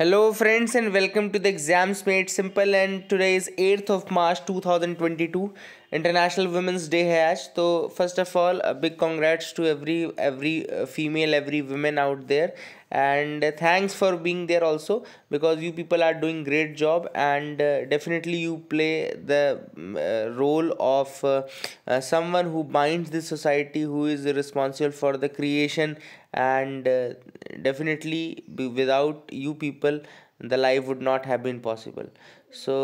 Hello friends and welcome to the Exams Made Simple and today is 8th of March 2022 International Women's Day है आज So, first of all a big congrats to every every uh, female every women out there and thanks for being there also because you people are doing great job and uh, definitely you play the mm, uh, role of uh, uh someone who binds the society who is responsible for the creation and uh, definitely without you people the life would not have been possible so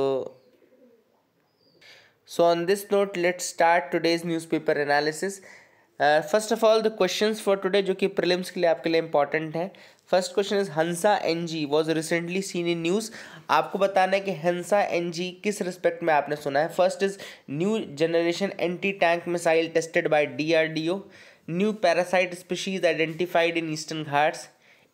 so on this note let's start today's newspaper analysis first of all the questions for today जो कि prelims के लिए आपके लिए important है first question is Hansa N G was recently seen in news आपको बताना है कि हंसा एन जी किस रिस्पेक्ट में आपने सुना है first is new generation anti tank missile tested by D R D O new parasite species identified in Eastern Ghats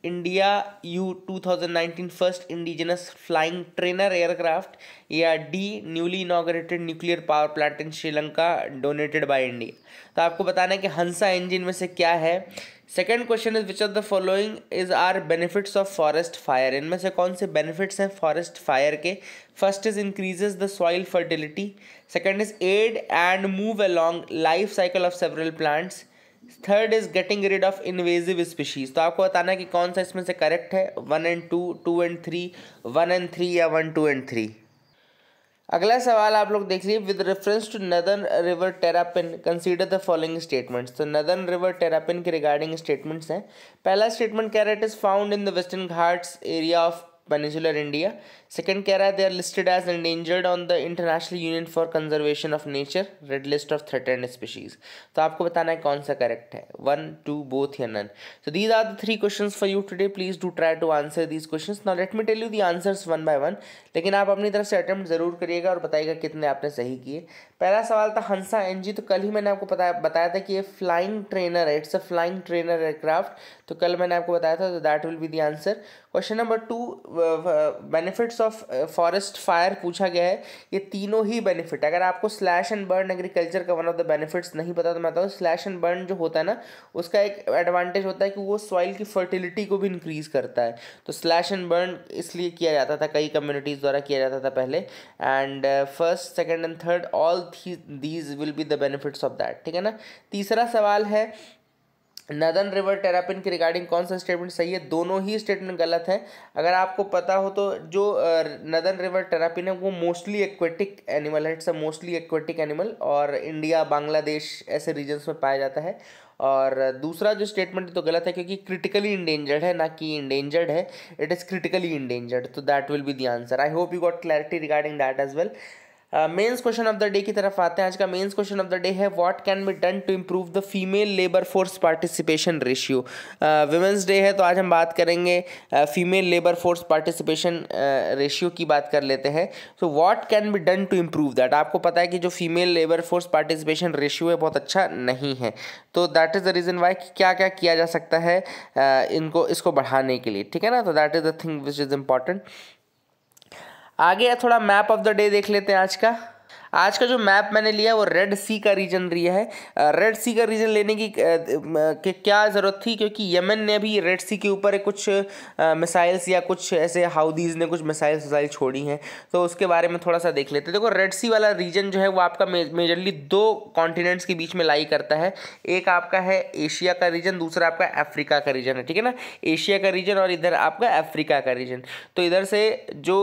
India you 2019 first indigenous flying trainer aircraft या the newly inaugurated nuclear power plant in Sri Lanka donated by India तो आपको बताना है कि हंसा engine में से क्या है second question is which of the following is are benefits of forest fire इनमें से कौन से बेनिफिट्स हैं फॉरेस्ट फायर के first is increases the soil fertility second is aid and move along life cycle of several plants third is getting rid of invasive species तो आपको बताना है कि कौन सा इसमें से करेक्ट है one and two two and three one and three या वन टू एंड थ्री अगला सवाल आप लोग देख लीजिए with reference to northern river terrapin consider the following statements तो नदन रिवर टेरापिन के रिगार्डिंग स्टेटमेंट्स हैं पहला स्टेटमेंट कह रहा है it is found in the Western Ghats area of India India. कह रहा है they are listed as endangered on the International union for Conservation of Nature Red List of Threatened Species तो आपको बताना है कौन सा करेक्ट है वन टू बोथ या none so these are the three question for you today please do try to answer these question now let me tell you the answers one by one लेकिन आप अपनी तरफ से attempt जरूर करिएगा और बताइएगा कितने आपने सही किए पहला सवाल था हंसा एन जी तो कल ही मैंने आपको बताया बताया था कि ये फ्लाइंग ट्रेनर है it's a flying trainer aircraft तो कल मैंने आपको बताया था तो that will be the answer question number two benefits of forest fire पूछा गया है ये तीनों ही बेनिफिट अगर आपको स्लैश एंड बर्न एग्रीकल्चर का वन ऑफ द बेनिफिट्स नहीं पता तो मैं बताऊँ स्लैश एंड बर्न जो होता है ना उसका एक एडवांटेज होता है कि वो सॉइल की फर्टिलिटी को भी इंक्रीज़ करता है तो स्लैश एंड बर्न इसलिए किया जाता था कई कम्युनिटीज़ द्वारा किया जाता था पहले and first second and third all these will be the benefits of that ठीक है ना तीसरा सवाल है नदन रिवर टेरापिन की रिगार्डिंग कौन सा स्टेटमेंट सही है दोनों ही स्टेटमेंट गलत है अगर आपको पता हो तो जो नदन रिवर टेरापिन है वो मोस्टली एक्वेटिक एनिमल है it's a mostly aquatic animal और इंडिया बांग्लादेश ऐसे रीजन्स में पाया जाता है और दूसरा जो स्टेटमेंट तो गलत है क्योंकि क्रिटिकली इंडेंजर्ड है ना कि इंडेंजर्ड है इट इज़ क्रिटिकली इंडेंजर्ड तो that will be the answer I hope you got clarity regarding that as well mains question of the day की तरफ आते हैं आज का mains question of the day है what can be done to improve the female labour force participation ratio women's day है तो आज हम बात करेंगे female labour force participation ratio की बात कर लेते हैं सो what can be done to improve that आपको पता है कि जो female labour force participation ratio है बहुत अच्छा नहीं है तो that is the reason why कि क्या क्या किया जा सकता है uh, इनको इसको बढ़ाने के लिए ठीक है ना तो that is the thing which is important आगे है थोड़ा मैप ऑफ द डे देख लेते हैं आज का आज का जो मैप मैंने लिया वो रेड सी का रीजन लिया है रेड सी का रीजन लेने की के क्या ज़रूरत थी क्योंकि यमन ने अभी रेड सी के ऊपर कुछ मिसाइल्स या कुछ ऐसे हाउदीज़ ने कुछ मिसाइल्स वसाइल छोड़ी हैं तो उसके बारे में थोड़ा सा देख लेते हैं देखो रेड सी वाला रीजन जो है वो आपका मेजरली दो कॉन्टिनेंट्स के बीच में लाई करता है एक आपका है एशिया का रीजन दूसरा आपका अफ्रीका का रीजन है ठीक है ना एशिया का रीजन और इधर आपका अफ्रीका का रीजन तो इधर से जो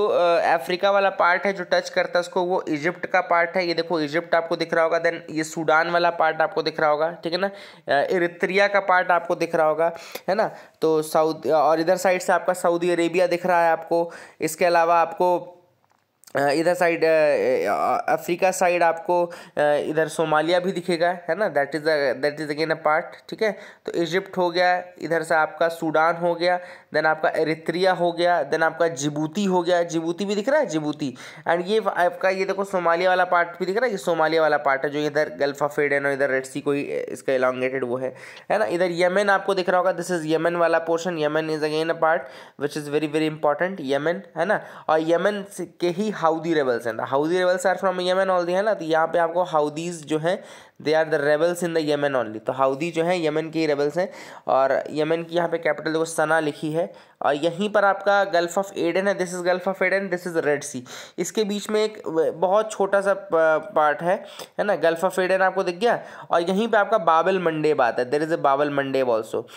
अफ्रीका वाला पार्ट है जो टच करता है उसको वो इजिप्ट का पार्ट पार्ट है ये देखो इजिप्ट आपको दिख रहा होगा देन ये सूडान वाला पार्ट आपको दिख रहा होगा ठीक है ना इरित्रिया का पार्ट आपको दिख रहा होगा है ना तो साउद और इधर साइड से आपका सऊदी अरेबिया दिख रहा है आपको इसके अलावा आपको इधर साइड अफ्रीका साइड आपको इधर सोमालिया भी दिखेगा है ना that is that is again a part ठीक है तो इजिप्ट हो गया इधर से आपका सूडान हो गया देन आपका एरित्रिया हो गया देन आपका जिबूती हो गया जिबूती भी दिख रहा है जिबूती एंड ये आपका ये देखो सोमालिया वाला पार्ट भी दिख रहा है ये सोमालिया वाला पार्ट है जो इधर गल्फ ऑफ एडन और इधर रेड सी कोई इसका इलांगेटेड वो है है ना इधर यमन आपको दिख रहा होगा दिस इज़ यमन वाला portion Yemen is again a part which is very very important Yemen है ना और यमन के ही हाउदी रेबल्स हैं the Houthi rebels are from Yemen only है ना तो यहाँ पे आपको हाउदीज़ जो हैं they are the rebels in the Yemen only तो हाउदी जो है यमन के रेबल्स हैं और यमन की यहाँ पे कैपिटल देखो सना लिखी है और यहीं पर आपका गल्फ ऑफ एडन है this is Gulf of Aden this is Red Sea इसके बीच में एक बहुत छोटा सा पार्ट है है ना गल्फ ऑफ एडन आपको दिख गया और यहीं पर आपका बाबल मंडेब आता है देर इज़ अ बाबल मंडेब ऑल्सो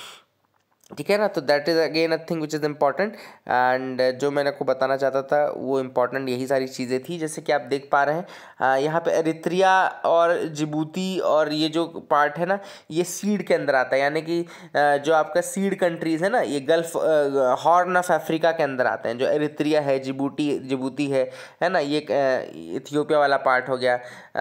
ठीक है ना तो that is again a thing which is important and जो मैंने आपको बताना चाहता था वो इम्पॉर्टेंट यही सारी चीज़ें थी जैसे कि आप देख पा रहे हैं हाँ, यहाँ पे एरित्रिया और जिबूती और ये जो पार्ट है ना ये सीड के अंदर आता है यानी कि जो आपका सीड कंट्रीज़ है ना ये गल्फ हॉर्न ऑफ अफ्रीका के अंदर आते हैं जो एरित्रिया है जिबूटी जिबूती है है ना ये इथियोपिया वाला पार्ट हो गया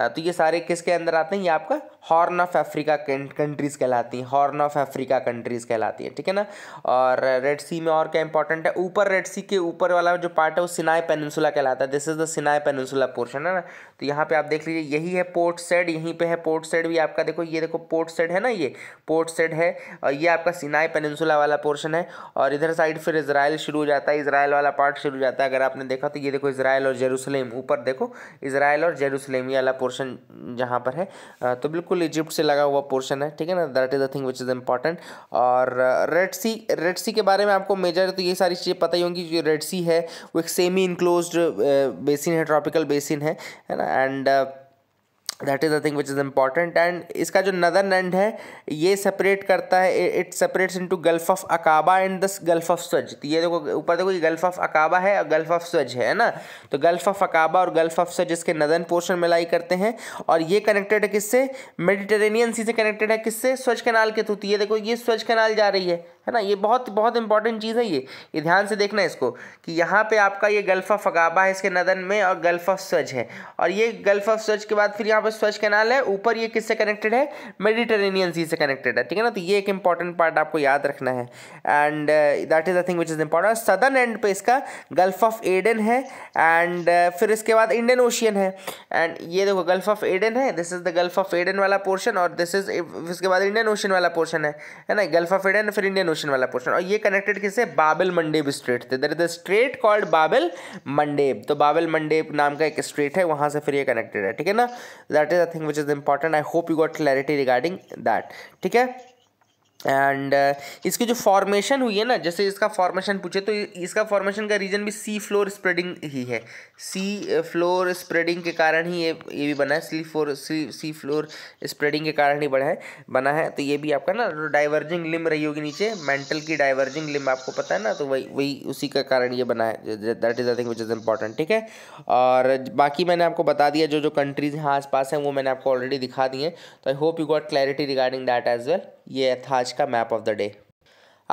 तो ये सारे किसके अंदर आते हैं ये आपका हॉर्न ऑफ अफ्रीका कंट्रीज़ कहलाती हैं हॉर्न ऑफ अफ्रीका कंट्रीज़ कहलाती हैं ठीक है ना और रेड सी में और क्या इंपॉर्टेंट है ऊपर रेड सी के ऊपर वाला जो पार्ट है वो सिनाई पेनसुला कहलाता है this is the Sinai Peninsula portion है ना तो यहाँ पे आप देख लीजिए यही है पोर्ट सेड यहीं पे है पोर्ट सेड भी आपका देखो ये देखो पोर्ट सेड है ना ये पोर्ट सेड है और ये आपका सिनाई पेनसुला वाला पोर्शन है और इधर साइड फिर इसराइल शुरू हो जाता है इसराइल वाला पार्ट शुरू हो जाता है अगर आपने देखा तो ये देखो इसराइल और जेरूसलेम ऊपर देखो इसराइल और जेरूसलेम ये वाला पोर्शन जहाँ पर है तो बिल्कुल इजिप्ट से लगा हुआ पोर्शन है ठीक है ना that is the thing which is important और रेड सी रेड सी के बारे में आपको मेजर तो ये सारी चीज़ें पता ही होंगी जो रेड सी है वो एक सेमी इनक्लोज बेसिन है ट्रॉपिकल बेसिन है है ना and that is the thing which is important and इसका जो नदर एंड है ये सेपरेट करता है it separates into Gulf of Aqaba and this Gulf of Suez तो ये देखो ऊपर देखो ये गल्फ ऑफ अकाबा है और गल्फ ऑफ स्वज है ना तो गल्फ ऑफ अकाबा और गल्फ ऑफ स्वज इसके नदन पोर्शन में लाई करते हैं और ये कनेक्टेड है किससे मेडिटेरेनियन सी से कनेक्टेड है किससे स्वच्छ कनाल के थ्रू तो ये देखो ये स्वच्छ कनाल जा रही है है ना ये बहुत बहुत इंपॉर्टेंट चीज़ है ये ये ध्यान से देखना है इसको कि यहाँ पे आपका ये गल्फ ऑफ अगाबा है इसके नदन में और गल्फ ऑफ स्वच है और ये गल्फ ऑफ स्वच के बाद फिर यहाँ पे स्वच कैनाल है ऊपर ये किससे कनेक्टेड है मेडिटेरेनियन सी से कनेक्टेड है ठीक है ना तो ये एक इंपॉर्टेंट पार्ट आपको याद रखना है and that is a thing which is important southern end पे इसका गल्फ ऑफ एडन है एंड uh, फिर इसके बाद इंडियन ओशियन है एंड ये देखो गल्फ ऑफ एडन है this is the Gulf of Aden वाला पोर्शन और दिस इज इसके बाद इंडियन ओशियन वाला पोर्शन है है ना गल्फ ऑफ एडन फिर इंडियन क्वेश्चन वाला पोर्शन और ये कनेक्टेड किससे Bab el Mandeb strait there is the strait called Bab el Mandeb तो बाबेल मंडेब नाम का एक स्ट्रेट है वहाँ से फिर ये कनेक्टेड है ठीक है ना that is a thing which is important I hope you got clarity regarding that ठीक है एंड uh, इसकी जो फॉर्मेशन हुई है ना जैसे इसका फॉर्मेशन पूछे तो इसका फॉर्मेशन का रीज़न भी सी फ्लोर स्प्रेडिंग ही है सी फ्लोर स्प्रेडिंग के कारण ही ये ये भी बना है sea floor sea sea floor spreading के कारण ही बना है बना है तो ये भी आपका ना डाइवर्जिंग लिम रही होगी नीचे मेंटल की डाइवर्जिंग लिम आपको पता है ना तो वही वही उसी का कारण ये बना है that is a thing which is important ठीक है और बाकी मैंने आपको बता दिया जो जो कंट्रीज यहाँ आस पास हैं वो मैंने आपको ऑलरेडी दिखा दी हैं तो I hope you got clarity regarding that as well ये था आज का मैप ऑफ द डे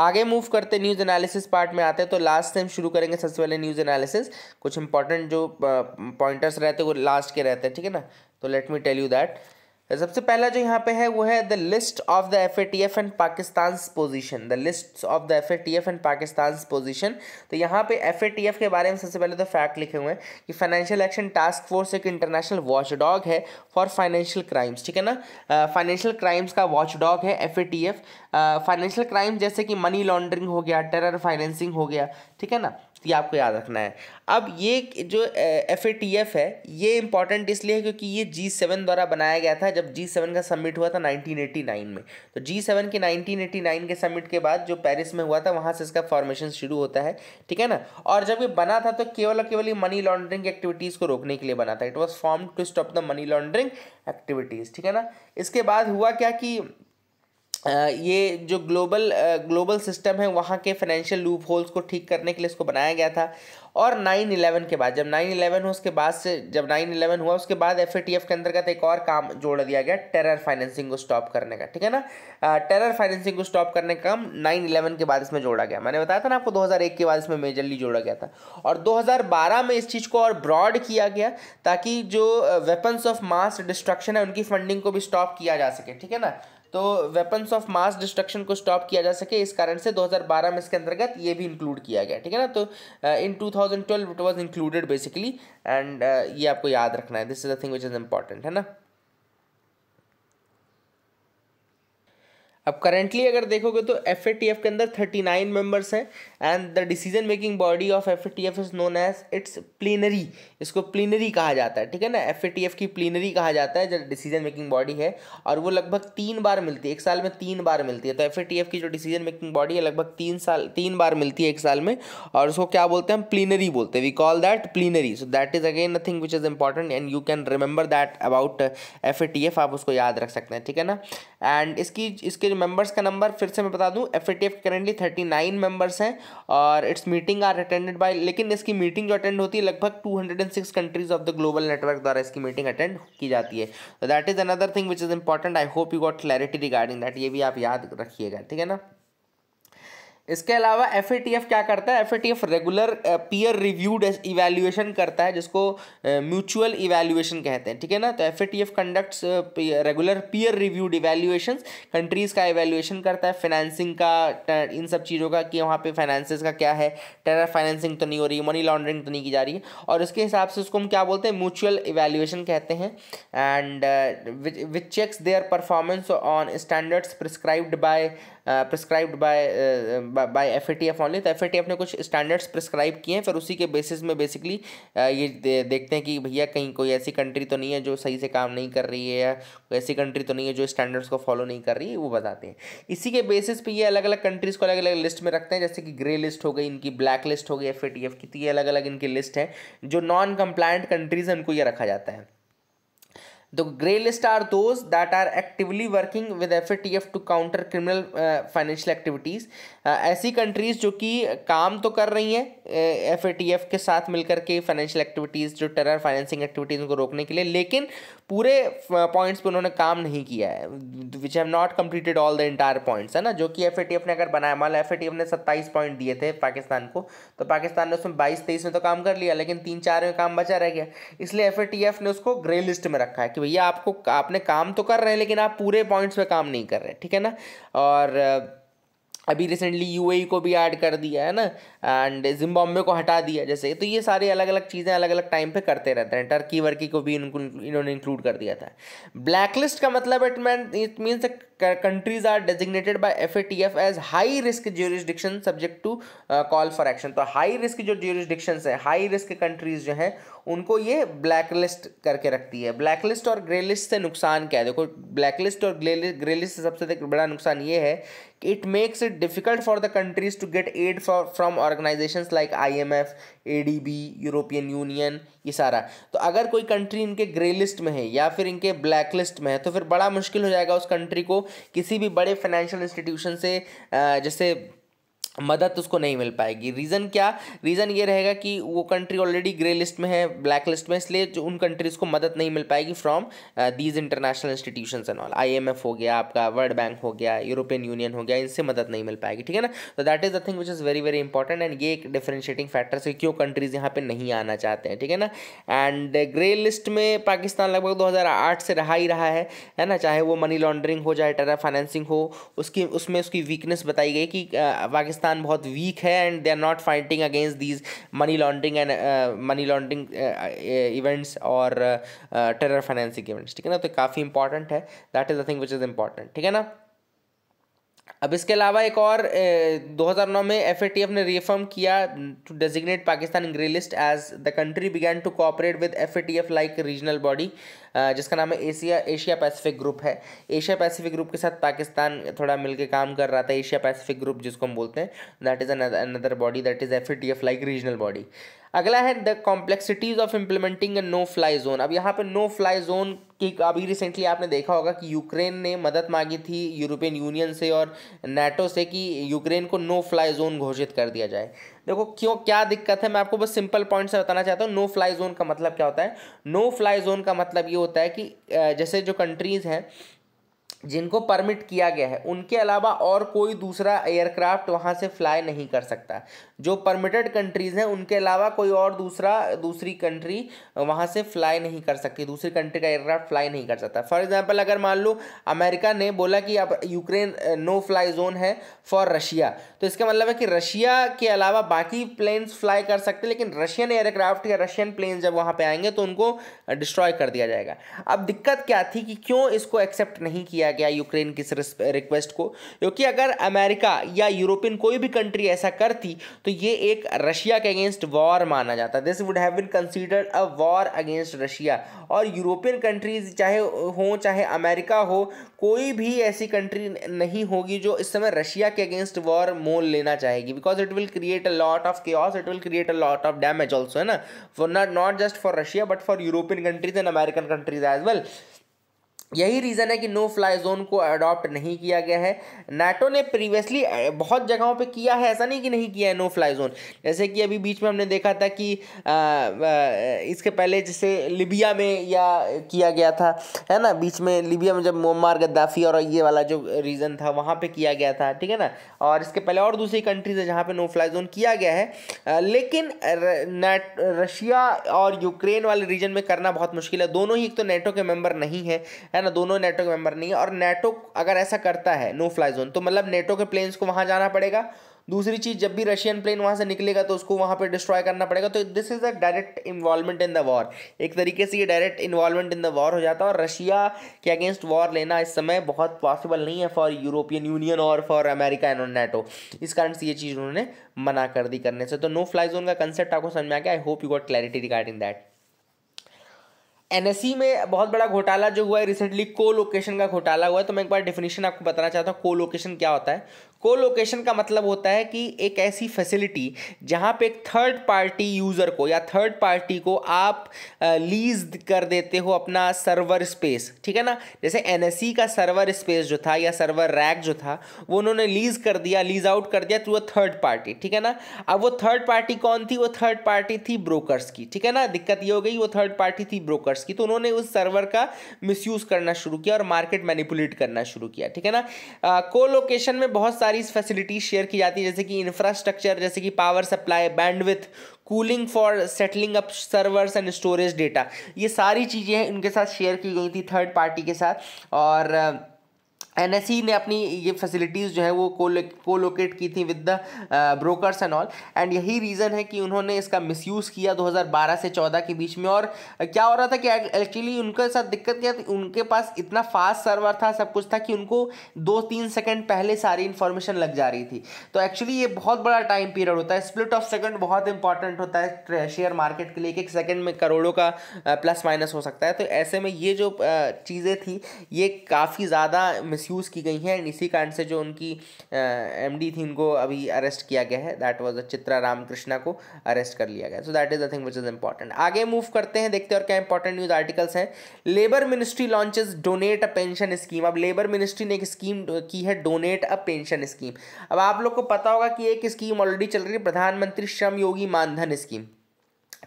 आगे मूव करते न्यूज़ एनालिसिस पार्ट में आते हैं तो लास्ट टाइम शुरू करेंगे सबसे पहले न्यूज़ एनालिसिस कुछ इंपॉर्टेंट जो पॉइंटर्स रहते हैं वो लास्ट के रहते हैं ठीक है ना तो let me tell you that सबसे पहला जो यहाँ पे है वो है the list of the F A T F and Pakistan position the list of the F A T F and Pakistan position तो यहाँ पे एफ ए टी एफ के बारे में सबसे पहले तो फैक्ट लिखे हुए हैं कि फाइनेंशियल एक्शन टास्क फोर्स एक इंटरनेशनल वॉच डॉग है फॉर फाइनेंशियल क्राइम्स ठीक है ना फाइनेंशियल uh, क्राइम्स का वॉच डॉग है F A T F financial crime जैसे कि मनी लॉन्ड्रिंग हो गया टेरर फाइनेंसिंग हो गया ठीक है ना तो ये आपको याद रखना है अब ये जो एफ है ये इंपॉर्टेंट इसलिए है क्योंकि ये जी सेवन द्वारा बनाया गया था जब जी सेवन का समिट हुआ था 1989 में तो जी सेवन के 1989 के समिट के बाद जो पेरिस में हुआ था वहाँ से इसका फॉर्मेशन शुरू होता है ठीक है ना और जब ये बना था तो केवल और केवल ये मनी लॉन्ड्रिंग एक्टिविटीज़ को रोकने के लिए बना था it was form to stop the money laundering activities ठीक है ना इसके बाद हुआ क्या कि ये जो ग्लोबल ग्लोबल सिस्टम है वहाँ के फाइनेंशियल लूप होल्स को ठीक करने के लिए इसको बनाया गया था और नाइन इलेवन के बाद जब नाइन इलेवन हुआ उसके बाद से जब नाइन इलेवन हुआ उसके बाद एफ के अंतर्गत एक और काम जोड़ दिया गया टेरर फाइनेंसिंग को स्टॉप करने का ठीक है ना टेरर फाइनेंसिंग को स्टॉप करने का काम नाइन इलेवन के बाद इसमें जोड़ा गया मैंने बताया था ना आपको दो के बाद इसमें मेजरली जोड़ा गया था और दो में इस चीज़ को और ब्रॉड किया गया ताकि जो वेपन्स ऑफ मास डिस्ट्रक्शन है उनकी फंडिंग को भी स्टॉप किया जा सके ठीक है ना तो वेपन्स ऑफ मास डिस्ट्रक्शन को स्टॉप किया जा सके इस कारण से 2012 में इसके अंतर्गत ये भी इंक्लूड किया गया ठीक है ना तो in 2012 it was included basically and ये आपको याद रखना है this is the thing which is important है ना अब करेंटली अगर देखोगे तो एफ के अंदर थर्टी नाइन मेम्बर्स हैं and the decision making body of F A T F is known as its plenary इसको प्लीनरी कहा जाता है ठीक है ना एफ की प्लीनरी कहा जाता है जो डिसीजन मेकिंग बॉडी है और वो लगभग तीन बार मिलती है एक साल में तीन बार मिलती है तो एफ की जो डिसीजन मेकिंग बॉडी है लगभग तीन साल तीन बार मिलती है एक साल में और उसको क्या बोलते हैं हम प्लीनरी बोलते हैं we call that plenary so that is again nothing which is important and you can remember that about F आप उसको याद रख सकते हैं ठीक है ना एंड इसकी इसके जो मेंबर्स का नंबर फिर से मैं बता दूं F A T F currently thirty nine members हैं और its meeting are attended by लेकिन इसकी मीटिंग जो अटेंड होती है लगभग two hundred and six countries of the global network द्वारा इसकी मीटिंग अटेंड की जाती है तो that is another thing which is important I hope you got clarity regarding that ये भी आप याद रखिएगा ठीक है ना इसके अलावा एफ क्या करता है F regular peer reviewed evaluation करता है जिसको म्यूचुअल uh, इवेल्यूएशन कहते हैं ठीक है ना तो F conducts regular peer reviewed evaluation countries का इवेल्यूएशन करता है फाइनेंसिंग का इन सब चीज़ों का कि वहाँ पे फाइनेंस का क्या है टेरर फाइनेंसिंग तो नहीं हो रही मनी लॉन्ड्रिंग तो नहीं की जा रही है और इसके हिसाब से उसको हम क्या बोलते हैं म्यूचुअल इवेल्यूएशन कहते हैं and which checks their performance on standards prescribed by prescribed by by F F only तो एफ ए ने कुछ स्टैंडर्ड्स प्रिस्क्राइब किए हैं फिर उसी के बेसिस में बेसिकली uh, ये दे, देखते हैं कि भैया कहीं कोई ऐसी कंट्री तो नहीं है जो सही से काम नहीं कर रही है या कोई ऐसी कंट्री तो नहीं है जो स्टैंडर्ड्स को फॉलो नहीं कर रही है वो बताते हैं इसी के बेसिस पे ये अलग अलग कंट्रीज़ को अलग अलग लिस्ट में रखते हैं जैसे कि ग्रे लिस्ट हो गई इनकी ब्लैक लिस्ट हो गई एफ की तो ये अलग अलग इनकी लिस्ट है जो नॉन कंप्लायंट कंट्रीज़ हैं उनको ये रखा जाता है The grey list are those that are actively working with FATF to counter criminal uh, financial activities. Uh, ऐसी कंट्रीज़ जो कि काम तो कर रही हैं एफ uh, के साथ मिलकर के फाइनेंशियल एक्टिविटीज़ जो टेरर फाइनेंसिंग एक्टिविटीज़ उनको रोकने के लिए लेकिन पूरे पॉइंट्स पे उन्होंने काम नहीं किया है which have not completed all the entire points है ना जो कि एफ ने अगर बनाया मान लो एफ ने सत्ताईस पॉइंट दिए थे पाकिस्तान को तो पाकिस्तान ने उसमें बाईस तेईस में तो काम कर लिया लेकिन तीन चार में काम बचा रह गया इसलिए एफ ने उसको ग्रे लिस्ट में रखा है कि भैया आपको आपने काम तो कर रहे हैं लेकिन आप पूरे पॉइंट्स पे काम नहीं कर रहे ठीक है ना और अभी रिसेंटली यूएई e को भी ऐड कर दिया है ना एंड जिम्बाब्वे को हटा दिया जैसे तो ये सारी अलग अलग चीज़ें अलग अलग टाइम पे करते रहते हैं टर्की वर्की को भी इनको इन्होंने इंक्लूड कर दिया था ब्लैक लिस्ट का मतलब it man it means countries are designated by F A T F as high risk jurisdiction subject to call for action तो हाई रिस्क जो ज्यूरिस्डिक्शन है हाई रिस्क कंट्रीज जो हैं उनको ये ब्लैक लिस्ट करके रखती है ब्लैक लिस्ट और ग्रे लिस्ट से नुकसान क्या है देखो ब्लैक लिस्ट और ग्रे लिस्ट से सबसे बड़ा नुकसान ये है कि it makes it difficult for the countries to get aid for from organisations like IMF ADB European Union ये सारा तो अगर कोई कंट्री इनके ग्रे लिस्ट में है या फिर इनके ब्लैक लिस्ट में है तो फिर बड़ा मुश्किल हो जाएगा उस कंट्री को किसी भी बड़े फाइनेंशियल इंस्टीट्यूशन से जैसे मदद उसको नहीं मिल पाएगी रीज़न क्या रीज़न ये रहेगा कि वो कंट्री ऑलरेडी ग्रे लिस्ट में है ब्लैक लिस्ट में इसलिए जो उन कंट्रीज़ को मदद नहीं मिल पाएगी from these international institution and all IMF हो गया आपका वर्ल्ड बैंक हो गया यूरोपियन यूनियन हो गया इनसे मदद नहीं मिल पाएगी ठीक है ना तो that is the thing which is very very important and ये एक डिफ्रेंशिएटिंग फैक्टर से क्यों कंट्रीज़ यहाँ पर नहीं आना चाहते हैं ठीक है ना एंड ग्रे लिस्ट में पाकिस्तान लगभग दो से रहा ही रहा है है ना चाहे वो मनी लॉन्ड्रिंग हो चाहे टेरा फाइनेंसिंग हो उसकी उसमें उसकी वीकनेस बताई गई कि uh, पाकिस्तान पाकिस्तान बहुत वीक है and they are not fighting against these money laundering and money laundering events और टेरर फाइनेंसिंग इवेंट्स ठीक है ना तो काफ़ी इंपॉर्टेंट है that is the thing which is important ठीक है ना अब इसके अलावा एक और दो हज़ार नौ में एफ ने रिफर्म किया to designate Pakistan grey list as the country began to cooperate with F like regional body जिसका नाम है एशिया एशिया पैसिफिक ग्रुप है एशिया पैसिफिक ग्रुप के साथ पाकिस्तान थोड़ा मिलके काम कर रहा था एशिया पैसिफिक ग्रुप जिसको हम बोलते हैं that is another body that is F like regional body अगला है the complexities of implementing no fly zone अब यहाँ पे नो फ्लाई जोन की अभी रिसेंटली आपने देखा होगा कि यूक्रेन ने मदद मांगी थी यूरोपियन यूनियन से और नेटो से कि यूक्रेन को नो फ्लाई जोन घोषित कर दिया जाए देखो क्यों क्या दिक्कत है मैं आपको बस सिंपल पॉइंट से बताना चाहता हूँ नो फ्लाई जोन का मतलब क्या होता है नो फ्लाई जोन का मतलब ये होता है कि जैसे जो कंट्रीज़ हैं जिनको परमिट किया गया है उनके अलावा और कोई दूसरा एयरक्राफ्ट वहाँ से फ्लाई नहीं कर सकता जो परमिटेड कंट्रीज़ हैं उनके अलावा कोई और दूसरा दूसरी कंट्री वहाँ से फ्लाई नहीं कर सकती दूसरी कंट्री का एयरक्राफ्ट फ्लाई नहीं कर सकता फॉर एग्जांपल अगर मान लो अमेरिका ने बोला कि अब यूक्रेन नो फ्लाई जोन है फॉर रशिया तो इसका मतलब है कि रशिया के अलावा बाकी प्लेन्स फ्लाई कर सकते लेकिन रशियन एयरक्राफ्ट या रशियन प्लेन जब वहाँ पर आएंगे तो उनको डिस्ट्रॉय कर दिया जाएगा अब दिक्कत क्या थी कि क्यों इसको एक्सेप्ट नहीं किया किया गया यूक्रेन की रिक्वेस्ट को क्योंकि अगर अमेरिका या यूरोपियन कोई भी कंट्री ऐसा करती तो ये एक रशिया के अगेंस्ट वॉर माना जाता this would have been considered a war against Russia और यूरोपियन कंट्रीज चाहे हो चाहे अमेरिका हो कोई भी ऐसी कंट्री नहीं होगी जो इस समय रशिया के अगेंस्ट वॉर मोल लेना चाहेगी because it will create a lot of chaos it will create a lot of damage also है ना for not not just for Russia but for European countries and American countries as well यही reason है कि no fly zone को adopt नहीं किया गया है नाटो ने प्रीवियसली बहुत जगहों पे किया है ऐसा नहीं कि नहीं किया है नो फ्लाई जोन जैसे कि अभी बीच में हमने देखा था कि आ, आ, इसके पहले जैसे लिबिया में या किया गया था है ना बीच में लिबिया में जब मोमार गद्दाफी और ये वाला जो रीज़न था वहाँ पर किया गया था ठीक है ना और इसके पहले और दूसरी कंट्रीज है जहाँ पर नो फ्लाई जोन किया गया है आ, लेकिन रशिया और यूक्रेन वाले रीजन में करना बहुत मुश्किल है दोनों ही एक तो नेटो के मेम्बर नहीं है है ना दोनों नेटो के मेंबर नहीं है और नेटो अगर ऐसा करता है नो फ्लाई जोन तो मतलब नेटो के प्लेन्स को वहाँ जाना पड़ेगा दूसरी चीज़ जब भी रशियन प्लेन वहाँ से निकलेगा तो उसको वहाँ पर डिस्ट्रॉय करना पड़ेगा तो this is a direct involvement in the war एक तरीके से ये direct involvement in the war हो जाता है और रशिया के अगेंस्ट वॉर लेना इस समय बहुत पॉसिबल नहीं है फॉर यूरोपियन यूनियन और फॉर अमेरिका एंड नेटो इस कारण से ये चीज़ उन्होंने मना कर दी करने से तो नो फ्लाई जोन का कंसेप्ट आपको समझ में आ गया I hope you got clarity regarding that N e में बहुत बड़ा घोटाला जो हुआ है रिसेंटली को लोकेशन का घोटाला हुआ है तो मैं एक बार डेफिनेशन आपको बताना चाहता हूँ को लोकेशन क्या होता है को लोकेशन का मतलब होता है कि एक ऐसी फैसिलिटी जहाँ पे एक थर्ड पार्टी यूज़र को या थर्ड पार्टी को आप लीज कर देते हो अपना सर्वर स्पेस ठीक है ना जैसे एन e का सर्वर स्पेस जो था या सर्वर रैक जो था वो उन्होंने लीज कर दिया लीज आउट कर दिया थ्रू अ थर्ड पार्टी ठीक है ना अब वो थर्ड पार्टी कौन थी वो थर्ड पार्टी थी ब्रोकर्स की ठीक है ना दिक्कत ये हो गई वो थर्ड पार्टी थी ब्रोकर्स की तो उन्होंने उस सर्वर का मिसयूज़ करना शुरू किया और मार्केट मैनिपुलेट करना शुरू किया ठीक है ना को लोकेशन में बहुत सारी सारी फैसिलिटीज़ शेयर की जाती है जैसे कि इंफ्रास्ट्रक्चर जैसे कि power supply bandwidth cooling for settling up servers and storage data ये सारी चीज़ें इनके साथ शेयर की गई थी थर्ड पार्टी के साथ और एन e ने अपनी ये फैसिलिटीज़ जो है वो को लोकेट की थी with the brokers and all and यही रीज़न है कि उन्होंने इसका मिसयूज़ किया 2012 से 14 के बीच में और क्या हो रहा था कि एक्चुअली उनके साथ दिक्कत क्या थी उनके पास इतना फास्ट सर्वर था सब कुछ था कि उनको दो तीन सेकेंड पहले सारी इन्फॉर्मेशन लग जा रही थी तो एक्चुअली ये बहुत बड़ा टाइम पीरियड होता है स्प्लिट ऑफ सेकेंड बहुत इंपॉर्टेंट होता है शेयर मार्केट के लिए एक सेकेंड में करोड़ों का प्लस uh, माइनस हो सकता है तो ऐसे में ये जो uh, चीज़ें थी ये काफ़ी ज़्यादा मिस मिसयूज़ की गई हैं एंड इसी कारण से जो उनकी एम डी थी उनको अभी अरेस्ट किया गया है दैट वॉज चित्रा रामकृष्णा को अरेस्ट कर लिया गया so that is a thing which is important आगे मूव करते हैं देखते हैं और क्या इंपॉर्टेंट न्यूज़ आर्टिकल्स हैं labour ministry launches donate a pension scheme अब लेबर मिनिस्ट्री ने एक स्कीम की है डोनेट अ पेंशन स्कीम अब आप लोग को पता होगा कि एक स्कीम ऑलरेडी चल रही है प्रधानमंत्री श्रम योगी मानधन स्कीम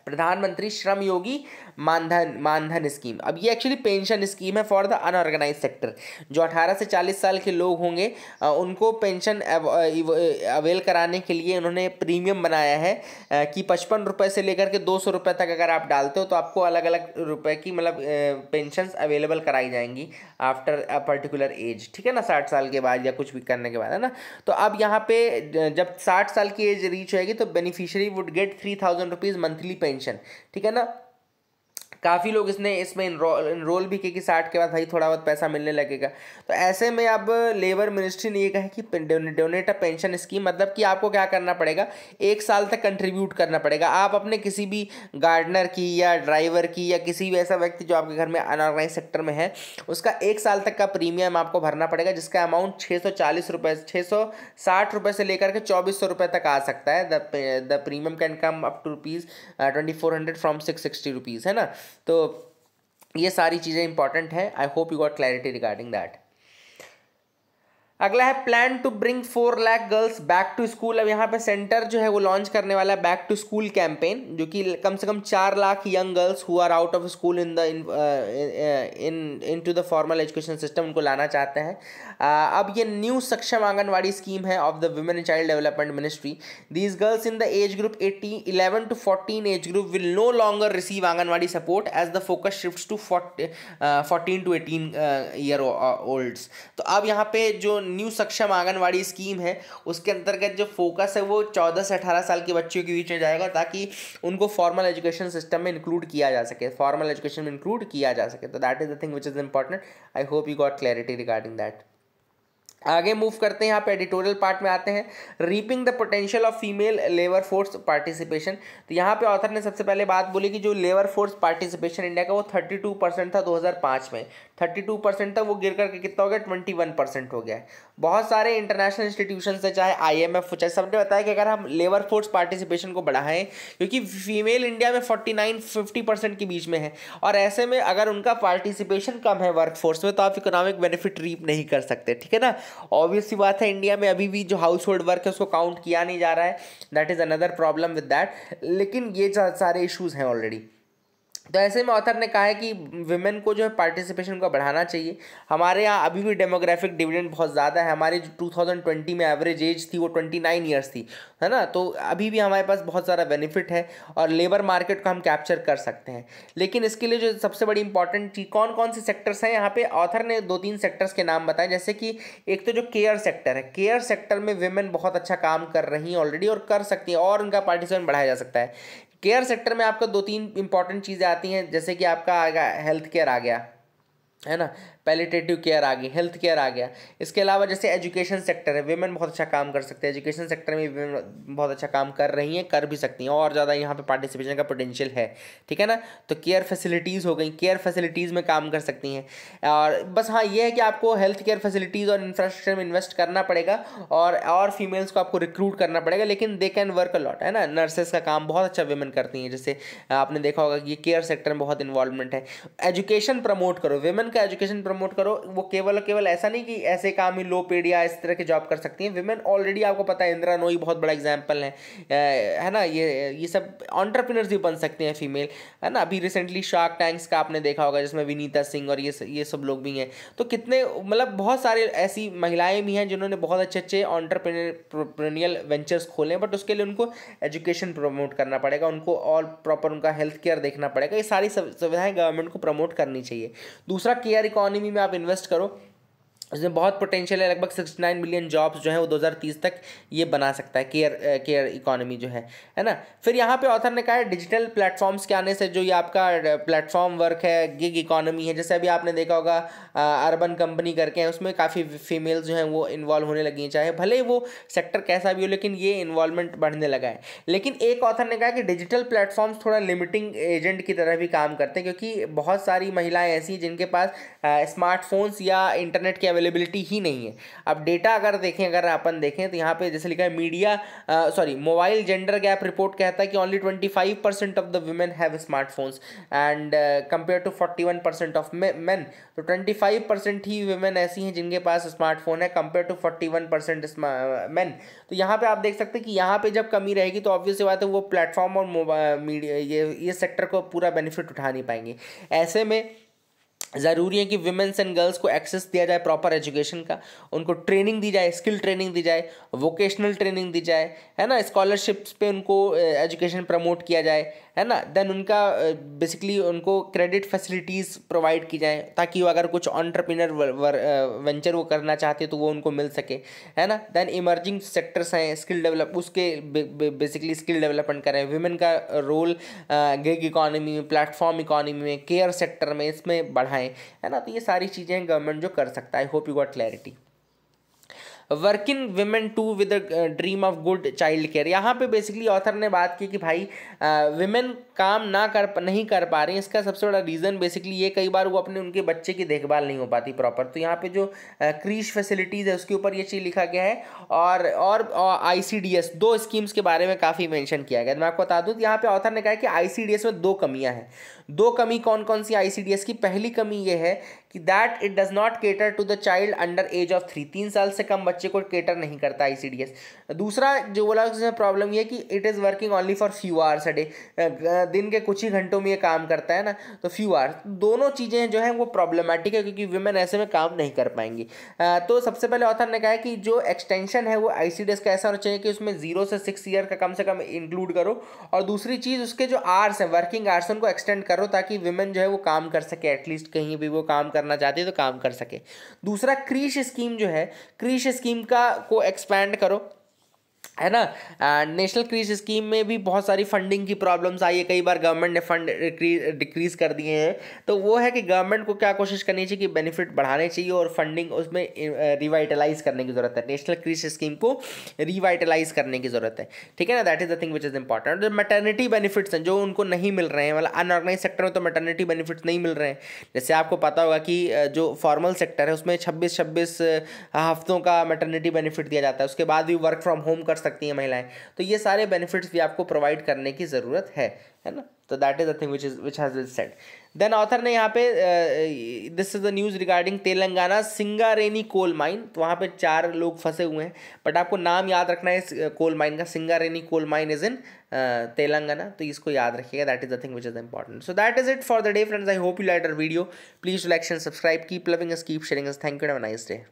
प्रधानमंत्री श्रम योगी मानधन मानधन स्कीम अब ये एक्चुअली पेंशन स्कीम है फॉर द अनऑर्गेनाइज सेक्टर जो 18 से 40 साल के लोग होंगे उनको पेंशन अवेल कराने के लिए उन्होंने प्रीमियम बनाया है कि पचपन रुपये से लेकर के दो सौ रुपये तक अगर आप डालते हो तो आपको अलग अलग रुपए की मतलब पेंशन अवेलेबल कराई जाएंगी आफ्टर अ पर्टिकुलर एज ठीक है ना साठ साल के बाद या कुछ भी करने के बाद है ना तो अब यहाँ पे जब साठ साल की एज रीच होगी तो beneficiary would get three thousand rupees monthly pension ठीक है ना काफ़ी लोग इसने इसमें इनरोल इनरोल भी किए कि साठ के बाद भाई थोड़ा बहुत पैसा मिलने लगेगा तो ऐसे में अब लेबर मिनिस्ट्री ने ये कहा कि डोनेट अ पेंशन स्कीम मतलब कि आपको क्या करना पड़ेगा एक साल तक कंट्रीब्यूट करना पड़ेगा आप अपने किसी भी गार्डनर की या ड्राइवर की या किसी भी ऐसा व्यक्ति जो आपके घर में अनऑर्गेनाइज सेक्टर में है उसका एक साल तक का प्रीमियम आपको भरना पड़ेगा जिसका अमाउंट छः सौ चालीस रुपये छः सौ साठ रुपये से लेकर के चौबीस सौ रुपये तक आ सकता है the premium can come up to rupees twenty four hundred from six sixty rupees है ना तो ये सारी चीज़ें इंपॉर्टेंट है I hope you got clarity regarding that अगला है plan to bring four lakh girls back to school अब यहाँ पे सेंटर जो है वो लॉन्च करने वाला है बैक टू स्कूल कैंपेन जो कि कम से कम चार lakh young girls who are out of school in the in in to the formal education system उनको लाना चाहते हैं uh, अब ये न्यू सक्षम आंगनवाड़ी स्कीम है of the women child development ministry these girls in the age group eighteen eleven to fourteen age group will no longer receive Anganwadi support as the focus shift to fourteen to eighteen year olds तो अब यहाँ पे जो new Saksham Anganwadi scheme है उसके अंतर्गत जो focus है वो चौदह से अठारह साल के बच्चों के बीच में जाएगा ताकि उनको फॉर्मल एजुकेशन सिस्टम में इंक्लूड किया जा सके फॉर्मल एजुकेशन में इंक्लूड किया जा सके तो that is the thing which is important I hope you got clarity regarding that आगे मूव करते हैं यहाँ पे एडिटोरियल पार्ट में आते हैं reaping the potential of female labour force participation तो यहाँ पे ऑथर ने सबसे पहले बात बोली कि जो लेबर फोर्स पार्टिसिपेशन इंडिया का वो थर्टी टू परसेंट था दो हज़ार पाँच में थर्टी टू परसेंट तक वो गिर करके कितना हो गया ट्वेंटी वन परसेंट हो गया बहुत सारे इंटरनेशनल इंस्टीट्यूशन है चाहे आई एम एफ चाहे सबने बताया कि अगर हम लेबर फोर्स पार्टिसिपेशन को बढ़ाएं क्योंकि फीमेल इंडिया में फोर्टी नाइन फिफ्टी परसेंट के बीच में है और ऐसे में अगर उनका पार्टिसिपेशन कम है वर्क फोर्स में तो आप इकोनॉमिक बेनिफिट रीप नहीं कर सकते ठीक है ना ऑब्वियस सी बात है इंडिया में अभी भी जो हाउस होल्ड वर्क है उसको काउंट किया नहीं जा रहा है that is another problem with that लेकिन ये सारे इशूज़ हैं ऑलरेडी तो ऐसे में ऑथर ने कहा है कि वुमेन को जो है पार्टिसिपेशन को बढ़ाना चाहिए हमारे यहाँ अभी भी डेमोग्राफिक डिविडेंड बहुत ज़्यादा है हमारी जो ट्वेंटी में एवरेज एज थी वो ट्वेंटी नाइन ईयर्स थी है ना तो अभी भी हमारे पास बहुत सारा बेनिफिट है और लेबर मार्केट को हम कैप्चर कर सकते हैं लेकिन इसके लिए जो सबसे बड़ी इंपॉर्टेंट चीज़ कौन कौन से सेक्टर्स हैं यहाँ पर ऑथर ने दो तीन सेक्टर्स के नाम बताए जैसे कि एक तो जो केयर सेक्टर है केयर सेक्टर में वेमेन बहुत अच्छा काम कर रही हैं ऑलरेडी और कर सकती हैं और उनका पार्टिसिपेशन बढ़ाया जा सकता है केयर सेक्टर में आपका दो तीन इंपॉर्टेंट चीज़ें आती हैं जैसे कि आपका आ गया हेल्थ केयर आ गया है ना पैलिटेटिव केयर आ गई हेल्थ केयर आ गया इसके अलावा जैसे एजुकेशन सेक्टर है वेमेन बहुत अच्छा काम कर सकते हैं एजुकेशन सेक्टर में वेमेन बहुत अच्छा काम कर रही हैं कर भी सकती हैं और ज़्यादा यहाँ पे पार्टिसिपेशन का पोटेंशियल है ठीक है ना तो केयर फैसिलिटीज़ हो गई केयर फैसिलिटीज़ में काम कर सकती हैं और बस हाँ ये है कि आपको हेल्थ केयर फैसिलिटीज़ और इंफ्रास्ट्रक्चर में इन्वेस्ट करना पड़ेगा और और फीमेल्स को आपको रिक्रूट करना पड़ेगा लेकिन दे कैन वर्क अलॉट है ना नर्सेज का काम बहुत अच्छा वेमेन करती हैं जैसे आपने देखा होगा कि केयर सेक्टर में बहुत इन्वॉल्वमेंट है एजुकेशन प्रमोट करो वेमेन का एजुकेशन प्रमोट करो वो केवल केवल ऐसा नहीं कि ऐसे काम ही लो पेड या इस तरह के जॉब कर सकती हैं विमेन ऑलरेडी आपको पता है इंदिरा नोई बहुत बड़ा एग्जाम्पल है है ना ये ये सब ऑन्टरप्रिनर्स भी बन सकते हैं फीमेल है ना अभी रिसेंटली शार्क टैंक्स का आपने देखा होगा जिसमें विनीता सिंह और ये ये सब लोग भी हैं तो कितने मतलब बहुत सारे ऐसी महिलाएं भी हैं जिन्होंने बहुत अच्छे अच्छे ऑन्टरप्रिनियल वेंचर्स खोले हैं बट उसके लिए उनको एजुकेशन प्रमोट करना पड़ेगा उनको और प्रॉपर उनका हेल्थ केयर देखना पड़ेगा ये सारी सुविधाएं गवर्नमेंट को प्रमोट करनी चाहिए दूसरा केयर इकोनॉमी कंपनी में आप इन्वेस्ट करो उसमें बहुत पोटेंशियल है लगभग सिक्सटी नाइन मिलियन जॉब्स जो है वो दो हज़ार तीस तक ये बना सकता है केयर केयर इकोनॉमी जो है है ना फिर यहाँ पे ऑथर ने कहा है डिजिटल प्लेटफॉर्म्स के आने से जो ये आपका प्लेटफॉर्म वर्क है गिग इकोनॉमी है जैसे अभी आपने देखा होगा अर्बन कंपनी करके हैं उसमें काफ़ी फीमेल्स जो हैं वो इन्वॉल्व होने लगी हैं चाहे भले वो सेक्टर कैसा भी हो लेकिन ये इन्वॉल्वमेंट बढ़ने लगा है लेकिन एक ऑथर ने कहा कि डिजिटल प्लेटफॉर्म्स थोड़ा लिमिटिंग एजेंट की तरह भी काम करते हैं क्योंकि बहुत सारी महिलाएँ ऐसी जिनके पास स्मार्टफोन्स या इंटरनेट के अवेलेबिलिटी ही नहीं है अब डेटा अगर देखें अगर अपन देखें तो यहाँ पे जैसे लिखा है media sorry mobile gender gap report कहता है कि only twenty five percent of the women have smartphones and compare to forty one percent of man तो ट्वेंटी फाइव परसेंट ही वुमेन ऐसी हैं जिनके पास स्मार्टफोन है compare to forty one percent man तो यहाँ पर आप देख सकते हैं कि यहाँ पर जब कमी रहेगी तो ऑब्वियस बात है वो प्लेटफॉर्म और मीडिया ये ये सेक्टर को पूरा बेनिफिट उठा नहीं पाएंगे ऐसे में ज़रूरी है कि वुमेंस एंड गर्ल्स को एक्सेस दिया जाए प्रॉपर एजुकेशन का उनको ट्रेनिंग दी जाए स्किल ट्रेनिंग दी जाए वोकेशनल ट्रेनिंग दी जाए है ना स्कॉलरशिप्स पे उनको एजुकेशन प्रमोट किया जाए है ना देन उनका बेसिकली उनको क्रेडिट फैसिलिटीज़ प्रोवाइड की जाए ताकि वो अगर कुछ ऑन्टरप्रीनर वेंचर वो करना चाहते तो वो उनको मिल सके है ना देन इमर्जिंग सेक्टर्स हैं स्किल डेवलप उसके बेसिकली स्किल डेवलपमेंट करें वुमेन का रोल गिग इकॉनमी में प्लेटफॉर्म इकॉनमी में केयर सेक्टर में इसमें बढ़ाएँ है है ना तो ये सारी चीज़ें गवर्नमेंट जो कर सकता है hope you got clarity working women too with dream of good child care यहाँ पे बेसिकली ऑथर ने बात की कि भाई वीमेन uh, काम ना कर नहीं कर पा रही हैं इसका सबसे बड़ा रीज़न बेसिकली ये कई बार वो अपने उनके बच्चे की देखभाल नहीं हो पाती प्रॉपर तो यहाँ पे जो क्रीश uh, फैसिलिटीज़ है उसके ऊपर ये चीज़ लिखा गया है और और आई सी डी एस दो स्कीम्स के बारे में काफ़ी मैंशन किया गया तो मैं आपको बता दूँ तो यहाँ पर ऑथर ने कहा कि आई सी डी एस में दो कमियाँ हैं दो कमी कौन कौन सी आईसीडीएस की पहली कमी ये है कि that it does not cater to the child under age of three तीन साल से कम बच्चे को केटर नहीं करता आईसीडीएस दूसरा जो बोला उसमें प्रॉब्लम ये कि it is working only for few hours a day दिन के कुछ ही घंटों में ये काम करता है ना तो फ्यू आवर्स दोनों चीज़ें जो हैं वो प्रॉब्लमेटिक है क्योंकि वुमेन ऐसे में काम नहीं कर पाएंगी तो सबसे पहले ऑथर ने कहा है कि जो एक्सटेंशन है वो आई का ऐसा होना चाहिए कि उसमें जीरो से सिक्स ईयर का कम से कम इंक्लूड करो और दूसरी चीज़ उसके जो आर्स हैं वर्किंग आर्स उनको एक्सटेंड करो करो ताकि विमेन जो है वो काम कर सके एटलीस्ट कहीं भी वो काम करना चाहती है तो काम कर सके दूसरा क्रीश स्कीम जो है क्रीश स्कीम का को एक्सपैंड करो है ना नेशनल क्रीज स्कीम में भी बहुत सारी फंडिंग की प्रॉब्लम्स आई है कई बार गवर्नमेंट ने फंड डिक्रीज कर दिए हैं तो वो है कि गवर्नमेंट को क्या कोशिश करनी चाहिए कि बेनिफिट बढ़ाने चाहिए और फंडिंग उसमें रिवाइटलाइज करने की ज़रूरत है नेशनल क्रीज स्कीम को रिवाइटलाइज करने की ज़रूरत है ठीक है ना that is the thing which is important जो मेटर्निटी बेनिफिट्स हैं जो उनको नहीं मिल रहे हैं मतलब अनऑर्गेनाइज सेक्टर में तो मेटर्निटी बेनिफिट्स नहीं मिल रहे हैं जैसे आपको पता होगा कि जो फॉर्मल सेक्टर है उसमें छब्बीस छब्बीस हफ्तों का मेटर्निटी बेनिफिट दिया जाता है उसके बाद भी वर्क फ्रॉम होम कर सकती हैं महिलाएं तो ये सारे बेनिफिट्स भी आपको प्रोवाइड करने की ज़रूरत है है ना तो that is the thing which is which has been set then author ने यहाँ पे this is the news regarding Telangana Singareni coal mine तो वहाँ पे चार लोग फंसे हुए हैं बट आपको नाम याद रखना है इस कोल माइन का Singareni coal mine is in Telangana तो इसको याद रखिएगा that is the thing which is important so that is it for the day friends I hope you liked our video please like and subscribe keep loving us keep sharing us thank you and nice day